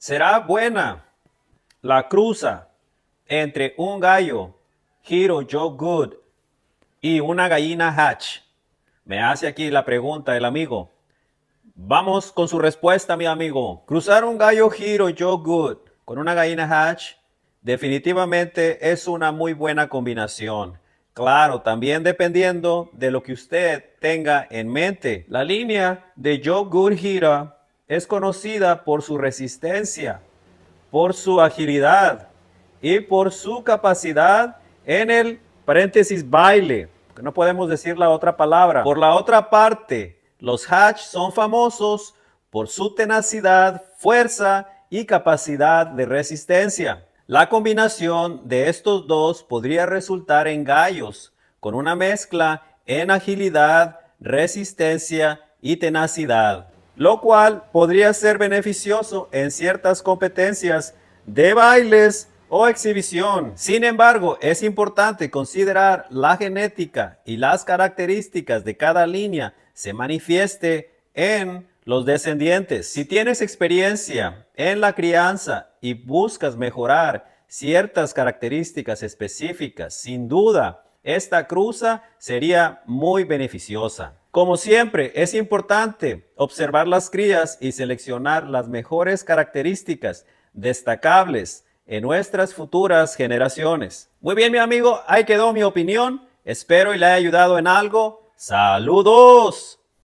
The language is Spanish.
Será buena la cruza entre un gallo, Hero Yo Good, y una gallina Hatch. Me hace aquí la pregunta el amigo. Vamos con su respuesta, mi amigo. Cruzar un gallo Hero Yo Good con una gallina Hatch definitivamente es una muy buena combinación. Claro, también dependiendo de lo que usted tenga en mente. La línea de Joe Good Hero es conocida por su resistencia, por su agilidad y por su capacidad en el paréntesis baile, no podemos decir la otra palabra. Por la otra parte, los Hatch son famosos por su tenacidad, fuerza y capacidad de resistencia. La combinación de estos dos podría resultar en gallos, con una mezcla en agilidad, resistencia y tenacidad lo cual podría ser beneficioso en ciertas competencias de bailes o exhibición. Sin embargo, es importante considerar la genética y las características de cada línea se manifieste en los descendientes. Si tienes experiencia en la crianza y buscas mejorar ciertas características específicas, sin duda, esta cruza sería muy beneficiosa. Como siempre, es importante observar las crías y seleccionar las mejores características destacables en nuestras futuras generaciones. Muy bien, mi amigo, ahí quedó mi opinión. Espero y le haya ayudado en algo. Saludos.